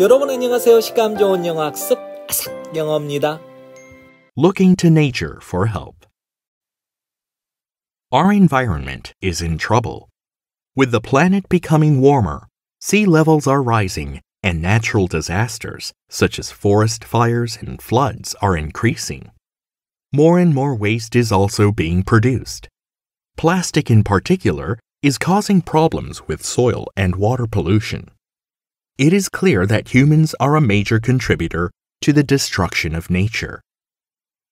여러분 안녕하세요. 좋은 영어 학습 아삭 영어입니다. Looking to nature for help. Our environment is in trouble. With the planet becoming warmer, sea levels are rising and natural disasters such as forest fires and floods are increasing. More and more waste is also being produced. Plastic in particular is causing problems with soil and water pollution it is clear that humans are a major contributor to the destruction of nature.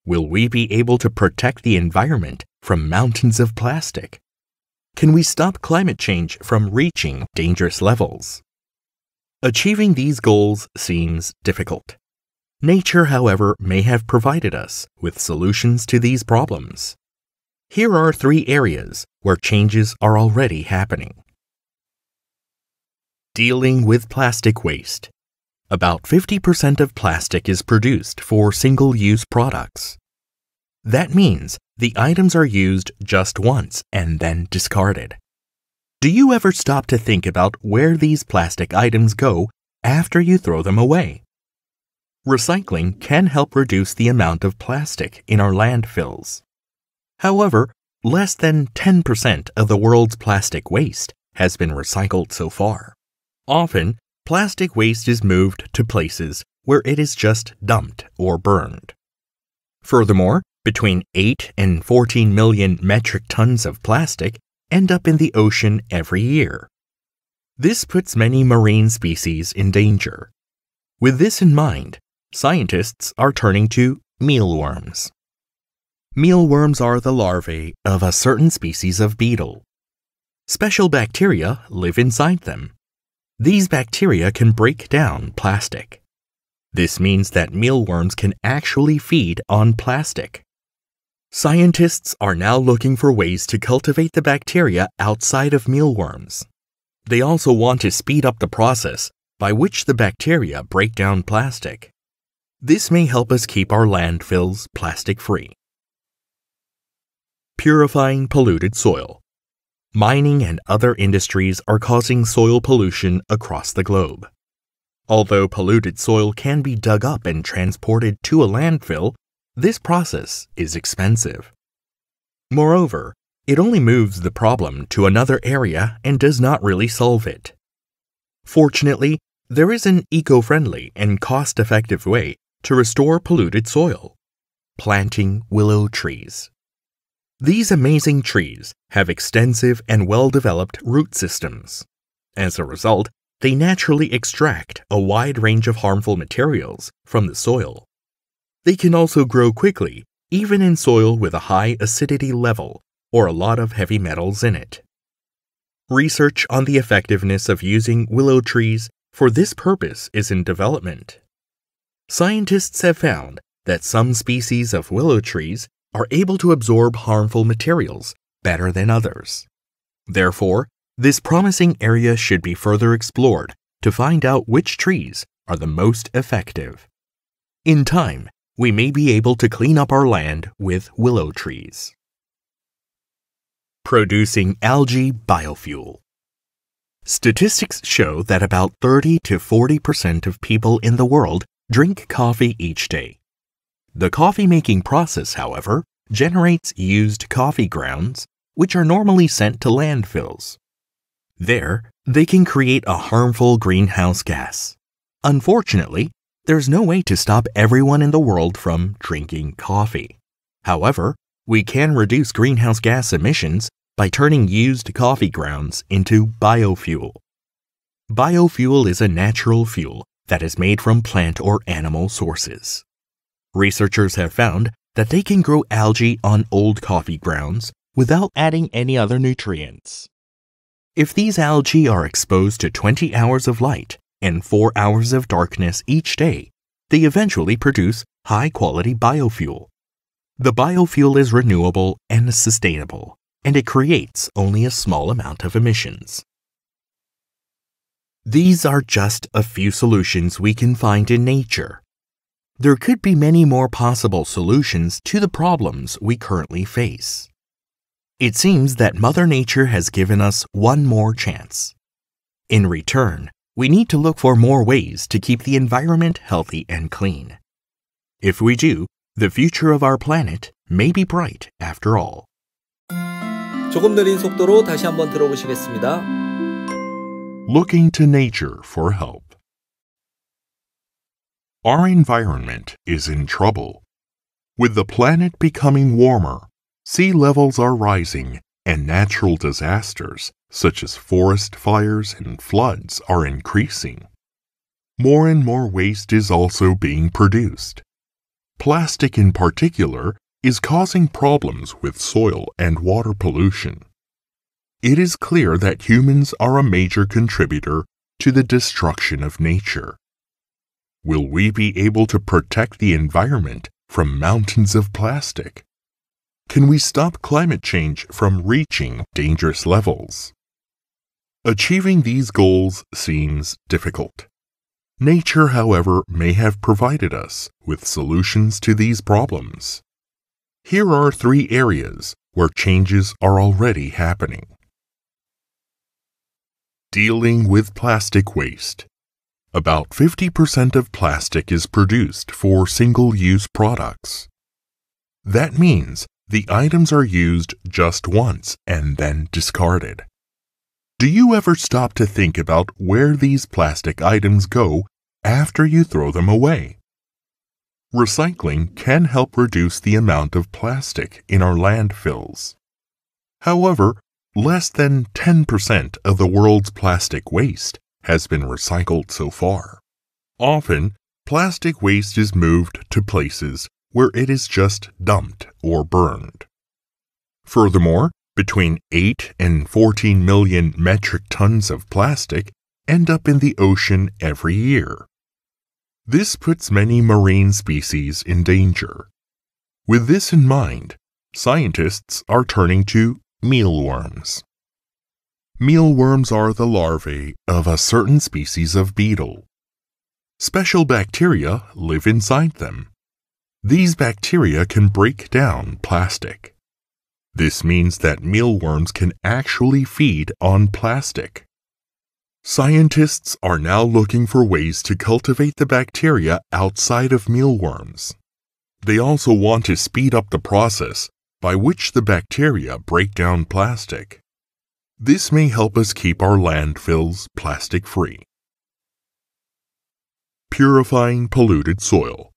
Will we be able to protect the environment from mountains of plastic? Can we stop climate change from reaching dangerous levels? Achieving these goals seems difficult. Nature, however, may have provided us with solutions to these problems. Here are three areas where changes are already happening. Dealing with plastic waste. About 50% of plastic is produced for single use products. That means the items are used just once and then discarded. Do you ever stop to think about where these plastic items go after you throw them away? Recycling can help reduce the amount of plastic in our landfills. However, less than 10% of the world's plastic waste has been recycled so far. Often, plastic waste is moved to places where it is just dumped or burned. Furthermore, between 8 and 14 million metric tons of plastic end up in the ocean every year. This puts many marine species in danger. With this in mind, scientists are turning to mealworms. Mealworms are the larvae of a certain species of beetle. Special bacteria live inside them. These bacteria can break down plastic. This means that mealworms can actually feed on plastic. Scientists are now looking for ways to cultivate the bacteria outside of mealworms. They also want to speed up the process by which the bacteria break down plastic. This may help us keep our landfills plastic free. Purifying polluted soil. Mining and other industries are causing soil pollution across the globe. Although polluted soil can be dug up and transported to a landfill, this process is expensive. Moreover, it only moves the problem to another area and does not really solve it. Fortunately, there is an eco-friendly and cost-effective way to restore polluted soil. Planting willow trees. These amazing trees have extensive and well-developed root systems. As a result, they naturally extract a wide range of harmful materials from the soil. They can also grow quickly, even in soil with a high acidity level or a lot of heavy metals in it. Research on the effectiveness of using willow trees for this purpose is in development. Scientists have found that some species of willow trees are able to absorb harmful materials better than others. Therefore, this promising area should be further explored to find out which trees are the most effective. In time, we may be able to clean up our land with willow trees. Producing algae biofuel. Statistics show that about 30 to 40% of people in the world drink coffee each day. The coffee making process, however, generates used coffee grounds, which are normally sent to landfills. There, they can create a harmful greenhouse gas. Unfortunately, there's no way to stop everyone in the world from drinking coffee. However, we can reduce greenhouse gas emissions by turning used coffee grounds into biofuel. Biofuel is a natural fuel that is made from plant or animal sources. Researchers have found that they can grow algae on old coffee grounds without adding any other nutrients. If these algae are exposed to 20 hours of light and 4 hours of darkness each day, they eventually produce high quality biofuel. The biofuel is renewable and sustainable, and it creates only a small amount of emissions. These are just a few solutions we can find in nature there could be many more possible solutions to the problems we currently face. It seems that Mother Nature has given us one more chance. In return, we need to look for more ways to keep the environment healthy and clean. If we do, the future of our planet may be bright after all. 조금 느린 속도로 다시 한번 들어보시겠습니다. Looking to nature for help. Our environment is in trouble. With the planet becoming warmer, sea levels are rising, and natural disasters such as forest fires and floods are increasing. More and more waste is also being produced. Plastic, in particular, is causing problems with soil and water pollution. It is clear that humans are a major contributor to the destruction of nature will we be able to protect the environment from mountains of plastic? Can we stop climate change from reaching dangerous levels? Achieving these goals seems difficult. Nature, however, may have provided us with solutions to these problems. Here are three areas where changes are already happening. Dealing with plastic waste. About 50% of plastic is produced for single use products. That means the items are used just once and then discarded. Do you ever stop to think about where these plastic items go after you throw them away? Recycling can help reduce the amount of plastic in our landfills. However, less than 10% of the world's plastic waste has been recycled so far. Often, plastic waste is moved to places where it is just dumped or burned. Furthermore, between 8 and 14 million metric tons of plastic end up in the ocean every year. This puts many marine species in danger. With this in mind, scientists are turning to mealworms. Mealworms are the larvae of a certain species of beetle. Special bacteria live inside them. These bacteria can break down plastic. This means that mealworms can actually feed on plastic. Scientists are now looking for ways to cultivate the bacteria outside of mealworms. They also want to speed up the process by which the bacteria break down plastic. This may help us keep our landfills plastic free. Purifying polluted soil.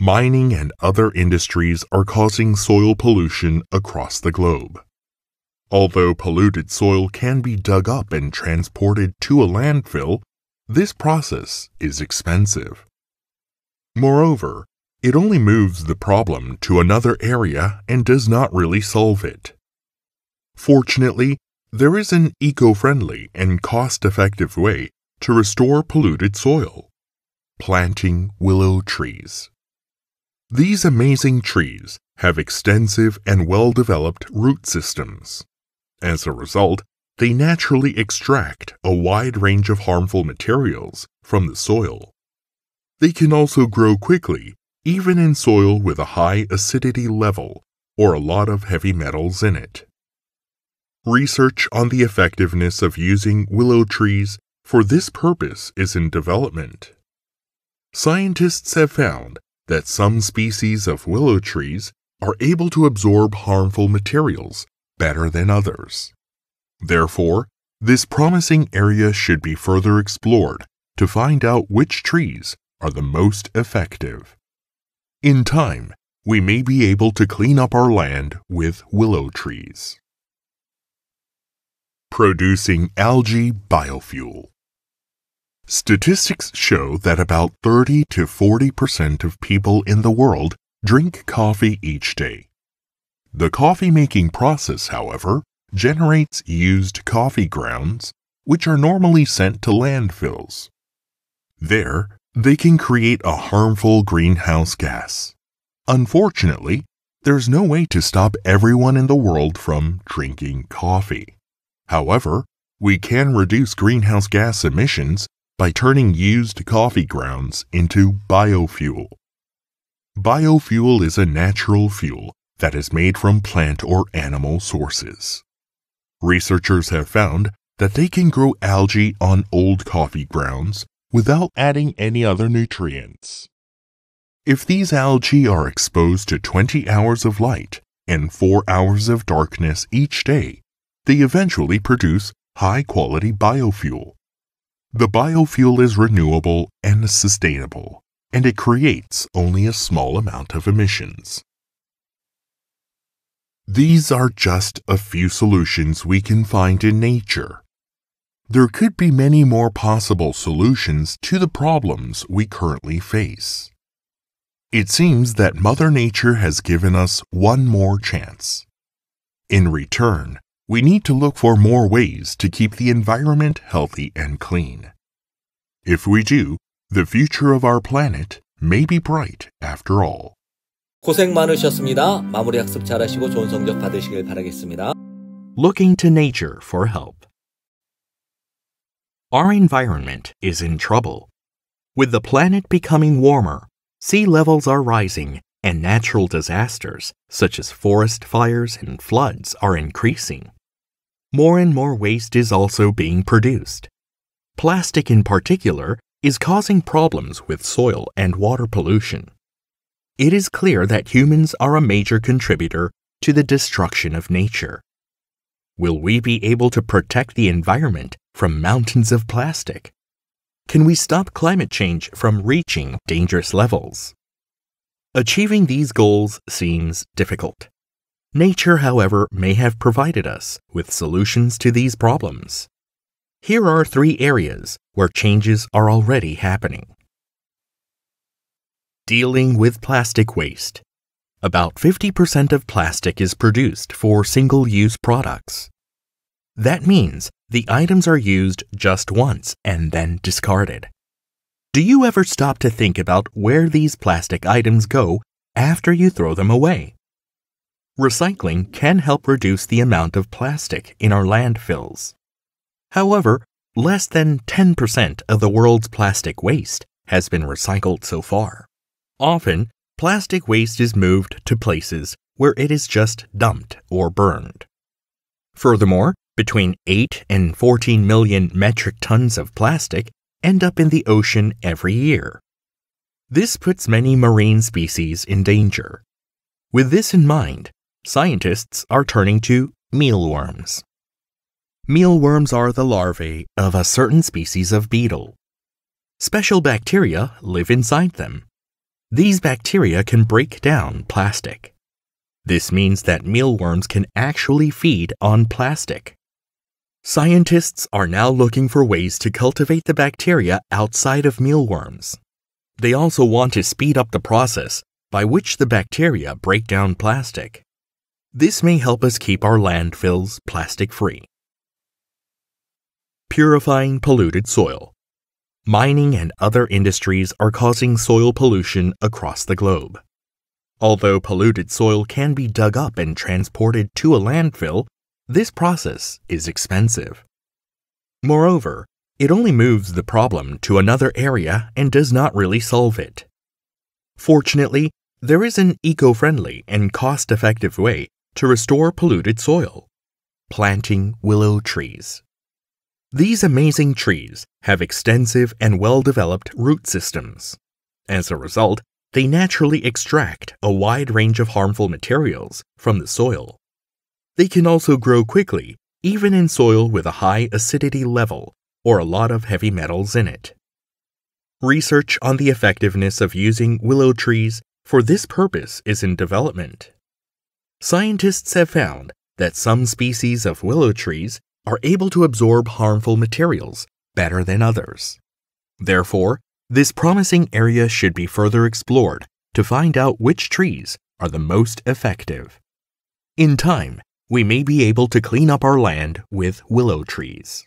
Mining and other industries are causing soil pollution across the globe. Although polluted soil can be dug up and transported to a landfill, this process is expensive. Moreover, it only moves the problem to another area and does not really solve it. Fortunately, there is an eco friendly and cost effective way to restore polluted soil planting willow trees. These amazing trees have extensive and well developed root systems. As a result, they naturally extract a wide range of harmful materials from the soil. They can also grow quickly, even in soil with a high acidity level or a lot of heavy metals in it. Research on the effectiveness of using willow trees for this purpose is in development. Scientists have found that some species of willow trees are able to absorb harmful materials better than others. Therefore, this promising area should be further explored to find out which trees are the most effective. In time, we may be able to clean up our land with willow trees producing algae biofuel. Statistics show that about 30 to 40 percent of people in the world drink coffee each day. The coffee making process, however, generates used coffee grounds, which are normally sent to landfills. There, they can create a harmful greenhouse gas. Unfortunately, there's no way to stop everyone in the world from drinking coffee. However, we can reduce greenhouse gas emissions by turning used coffee grounds into biofuel. Biofuel is a natural fuel that is made from plant or animal sources. Researchers have found that they can grow algae on old coffee grounds without adding any other nutrients. If these algae are exposed to 20 hours of light and 4 hours of darkness each day, they eventually produce high-quality biofuel. The biofuel is renewable and sustainable, and it creates only a small amount of emissions. These are just a few solutions we can find in nature. There could be many more possible solutions to the problems we currently face. It seems that Mother Nature has given us one more chance. In return, we need to look for more ways to keep the environment healthy and clean. If we do, the future of our planet may be bright after all. 고생 많으셨습니다. 마무리 학습 잘하시고 좋은 성적 받으시길 바라겠습니다. Looking to nature for help. Our environment is in trouble. With the planet becoming warmer, sea levels are rising, and natural disasters such as forest fires and floods are increasing more and more waste is also being produced. Plastic in particular is causing problems with soil and water pollution. It is clear that humans are a major contributor to the destruction of nature. Will we be able to protect the environment from mountains of plastic? Can we stop climate change from reaching dangerous levels? Achieving these goals seems difficult. Nature, however, may have provided us with solutions to these problems. Here are three areas where changes are already happening. Dealing with plastic waste. About 50% of plastic is produced for single-use products. That means the items are used just once and then discarded. Do you ever stop to think about where these plastic items go after you throw them away? Recycling can help reduce the amount of plastic in our landfills. However, less than 10% of the world's plastic waste has been recycled so far. Often, plastic waste is moved to places where it is just dumped or burned. Furthermore, between 8 and 14 million metric tons of plastic end up in the ocean every year. This puts many marine species in danger. With this in mind, scientists are turning to mealworms. Mealworms are the larvae of a certain species of beetle. Special bacteria live inside them. These bacteria can break down plastic. This means that mealworms can actually feed on plastic. Scientists are now looking for ways to cultivate the bacteria outside of mealworms. They also want to speed up the process by which the bacteria break down plastic. This may help us keep our landfills plastic free. Purifying polluted soil. Mining and other industries are causing soil pollution across the globe. Although polluted soil can be dug up and transported to a landfill, this process is expensive. Moreover, it only moves the problem to another area and does not really solve it. Fortunately, there is an eco friendly and cost effective way to restore polluted soil, planting willow trees. These amazing trees have extensive and well-developed root systems. As a result, they naturally extract a wide range of harmful materials from the soil. They can also grow quickly, even in soil with a high acidity level or a lot of heavy metals in it. Research on the effectiveness of using willow trees for this purpose is in development scientists have found that some species of willow trees are able to absorb harmful materials better than others. Therefore, this promising area should be further explored to find out which trees are the most effective. In time, we may be able to clean up our land with willow trees.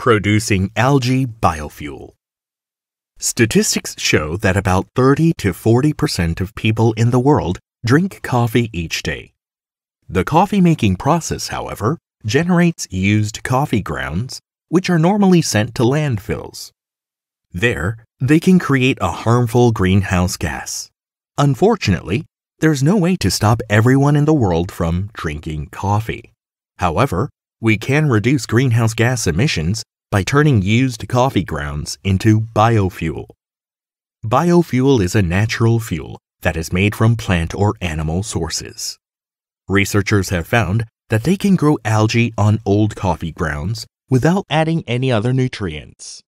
Producing algae biofuel. Statistics show that about 30 to 40% of people in the world drink coffee each day. The coffee making process, however, generates used coffee grounds, which are normally sent to landfills. There, they can create a harmful greenhouse gas. Unfortunately, there's no way to stop everyone in the world from drinking coffee. However, we can reduce greenhouse gas emissions by turning used coffee grounds into biofuel. Biofuel is a natural fuel that is made from plant or animal sources. Researchers have found that they can grow algae on old coffee grounds without adding any other nutrients.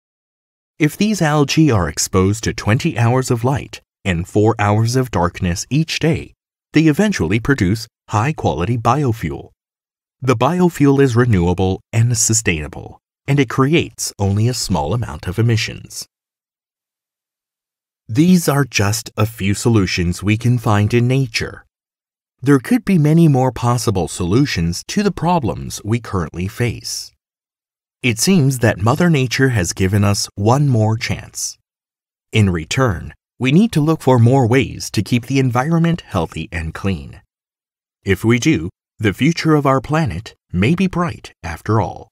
If these algae are exposed to 20 hours of light and 4 hours of darkness each day, they eventually produce high quality biofuel. The biofuel is renewable and sustainable, and it creates only a small amount of emissions. These are just a few solutions we can find in nature. There could be many more possible solutions to the problems we currently face. It seems that Mother Nature has given us one more chance. In return, we need to look for more ways to keep the environment healthy and clean. If we do, the future of our planet may be bright after all.